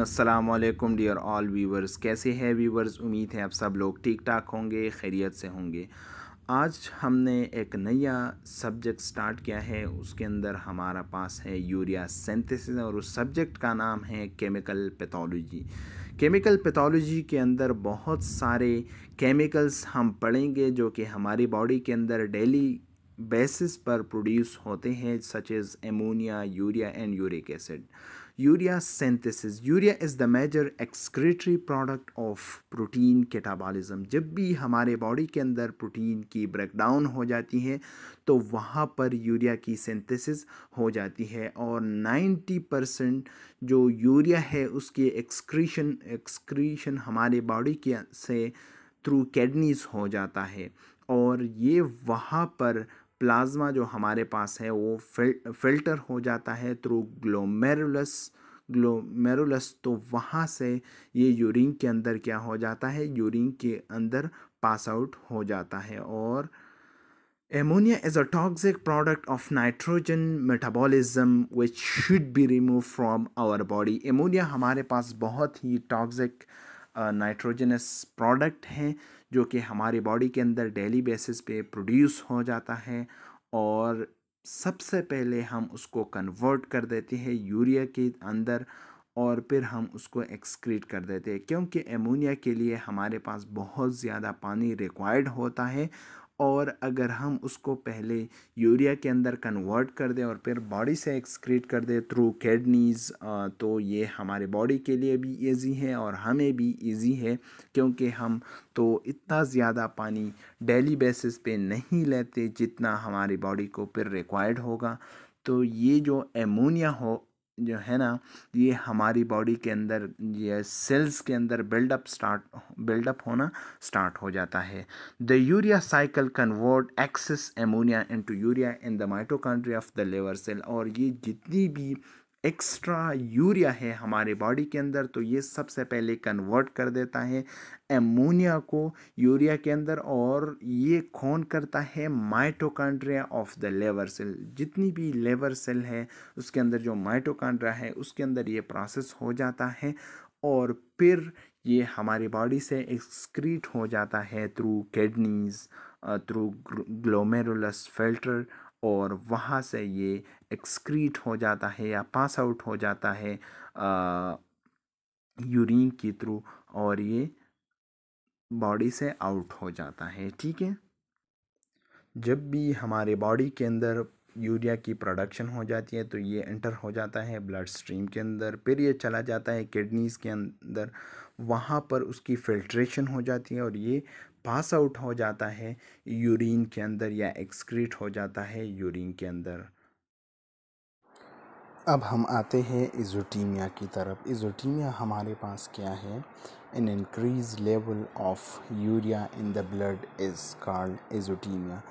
अस्सलाम वालेकुम dear all viewers कैसे हैं व्यूवर्स उम्मीद है आप सब लोग ठीक ठाक होंगे खैरियत से होंगे आज हमने एक नया सब्जेक्ट स्टार्ट किया है उसके अंदर हमारा पास है यूरिया सेंथेसिस और उस सब्जेक्ट का नाम है केमिकल पैथोलॉजी केमिकल पैथोलॉजी के अंदर बहुत सारे केमिकल्स हम पढ़ेंगे जो कि हमारी बॉडी के अंदर डेली बेसिस पर प्रोड्यूस होते हैं such as ammonia urea and uric acid urea synthesis urea is the major excretory product of protein catabolism जब भी हमारे बॉडी के अंदर प्रोटीन की ब्रेकडाउन हो जाती है तो वहाँ पर यूरिया की सिंथेसिस हो जाती है और 90 परसेंट जो यूरिया है उसकी एक्सक्रीशन एक्सक्रीशन हमारे बॉडी के से थ्रू कैडनीज हो जाता है और ये वहाँ पर प्लाज्मा जो हमारे पास है वो फिल, फिल्टर हो जाता है थ्रू ग्लोमेरुलस ग्लोमेरुलस तो वहाँ से ये यूरिन के अंदर क्या हो जाता है यूरिन के अंदर पास आउट हो जाता है और ammonia is a toxic product of nitrogen metabolism which should be remove from our body ammonia हमारे पास बहुत ही टॉक्सिक नाइट्रोजनस प्रोडक्ट हैं जो कि हमारी बॉडी के अंदर डेली बेसिस पे प्रोड्यूस हो जाता है और सबसे पहले हम उसको कन्वर्ट कर देते हैं यूरिया के अंदर और फिर हम उसको एक्सक्रीट कर देते हैं क्योंकि एमोनिया के लिए हमारे पास बहुत ज़्यादा पानी रिक्वायर्ड होता है और अगर हम उसको पहले यूरिया के अंदर कन्वर्ट कर दें और फिर बॉडी से एक्सक्रीट कर दें थ्रू किडनीज़ तो ये हमारे बॉडी के लिए भी ईजी है और हमें भी ईजी है क्योंकि हम तो इतना ज़्यादा पानी डेली बेसिस पे नहीं लेते जितना हमारी बॉडी को फिर रिक्वायर्ड होगा तो ये जो एमोनिया हो जो है ना ये हमारी बॉडी के अंदर ये सेल्स के अंदर बिल्डअप स्टार्ट बिल्डअप होना स्टार्ट हो जाता है the urea cycle convert excess ammonia into urea in the mitochondria of the liver cell और ये जितनी भी एक्स्ट्रा यूरिया है हमारे बॉडी के अंदर तो ये सबसे पहले कन्वर्ट कर देता है एमोनिया को यूरिया के अंदर और ये खोन करता है mitochondria of the liver cell जितनी भी लेवर सेल है उसके अंदर जो माइटोकांड्रिया है उसके अंदर ये प्रोसेस हो जाता है और फिर ये हमारी बॉडी से एक्सक्रीट हो जाता है through kidneys through glomerulus filter और वहाँ से ये एक्सक्रीट हो जाता है या पास आउट हो जाता है यूरिन के थ्रू और ये बॉडी से आउट हो जाता है ठीक है जब भी हमारे बॉडी के अंदर यूरिया की प्रोडक्शन हो जाती है तो ये एंटर हो जाता है ब्लड स्ट्रीम के अंदर फिर ये चला जाता है किडनीज़ के अंदर वहाँ पर उसकी फ़िल्ट्रेशन हो जाती है और ये पास आउट हो जाता है यूरिन के अंदर या एक्सक्रीट हो जाता है यूरिन के अंदर अब हम आते हैं इजोटीमिया की तरफ इजोटीमिया हमारे पास क्या है an increase level of urea in the blood is called azotemia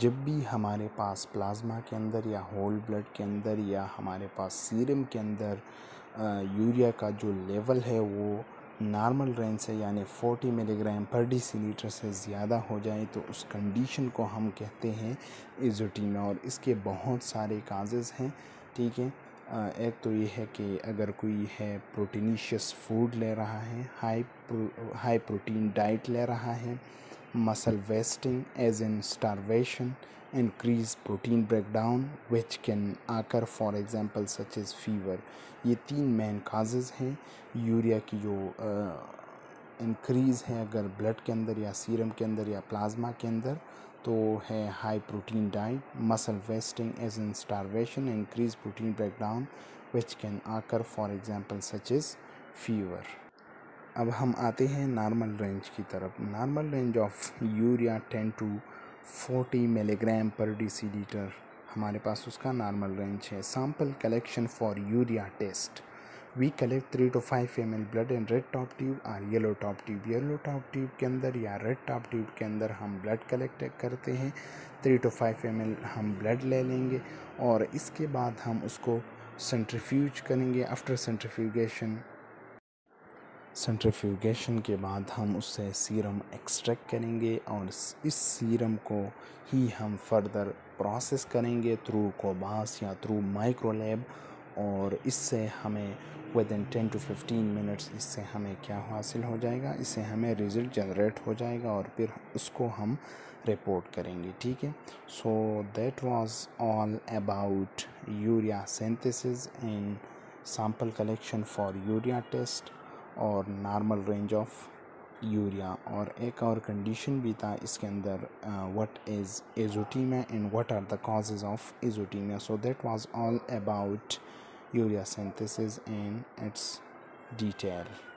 जब भी हमारे पास प्लाज्मा के अंदर या होल ब्लड के अंदर या हमारे पास सीरम के अंदर यूरिया का जो लेवल है वो नॉर्मल रेंज से यानी 40 मिलीग्राम पर लीटर से ज़्यादा हो जाए तो उस कंडीशन को हम कहते हैं इजोटीन और इसके बहुत सारे काजेज़ हैं ठीक है एक तो ये है कि अगर कोई है प्रोटीनिशियस फूड ले रहा है high pro, high protein diet ले रहा है muscle wasting as in starvation increased protein breakdown which can occur for example such as fever ये तीन मेन काजेज़ हैं यूरिया की जो इंक्रीज़ है अगर ब्लड के अंदर या सीरम के अंदर या प्लाज्मा के अंदर तो है high protein diet muscle wasting as in starvation increase protein breakdown which can occur for example such is fever अब हम आते हैं नॉर्मल रेंज की तरफ normal range of urea ten to forty milligram per decilitre हमारे पास उसका normal range है sample collection for urea test we collect three to five M L blood and red top tube और yellow top tube yellow top tube के अंदर या red top tube के अंदर हम ब्लड कलेक्ट करते हैं three to five M L हम ब्लड ले लेंगे और इसके बाद हम उसको सेंट्रीफ्यूज करेंगे आफ्टर सेंट्रीफ्यूगेशन सेंट्रीफ्यूगेशन के बाद हम उससे सीरम एक्सट्रैक्ट करेंगे और इस सीरम को ही हम फर्दर प्रोसेस करेंगे थ्रू कोबास या थ्रू माइक्रोलेब और इससे हमें within ten to fifteen minutes इससे हमें क्या हासिल हो जाएगा इससे हमें रिज़ल्ट जनरेट हो जाएगा और फिर उसको हम रिपोर्ट करेंगे ठीक है so that was all about urea synthesis in sample collection for urea test और नॉर्मल रेंज ऑफ यूरिया और एक और कंडीशन भी था इसके अंदर what is azotemia and what are the causes of azotemia so that was all about urea synthesis and its detail